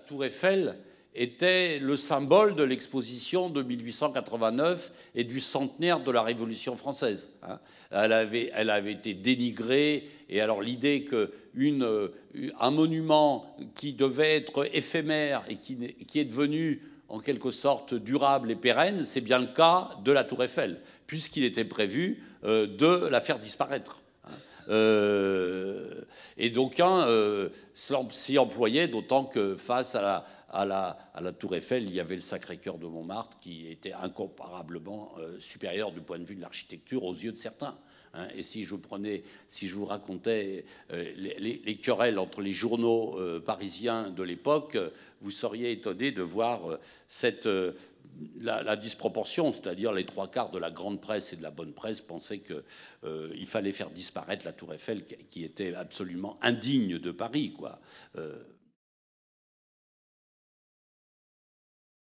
la Tour Eiffel était le symbole de l'exposition de 1889 et du centenaire de la Révolution française. Hein. Elle avait, elle avait été dénigrée, et alors l'idée qu'un euh, monument qui devait être éphémère et qui, qui est devenu en quelque sorte durable et pérenne, c'est bien le cas de la Tour Eiffel, puisqu'il était prévu euh, de la faire disparaître. Hein. Euh, et d'aucuns euh, s'y employaient, d'autant que face à la, Tour Eiffel, il y avait le Sacré-Cœur de Montmartre qui était incomparablement euh, supérieur du point de vue de l'architecture aux yeux de certains. Hein. et si je, vous racontais euh, les, querelles entre les journaux parisiens de l'époque, vous seriez étonné de voir cette la, disproportion, c'est-à-dire les trois quarts de la grande presse et de la bonne presse pensaient qu'il euh, fallait faire disparaître la Tour Eiffel, qui était absolument indigne de Paris, quoi. Euh,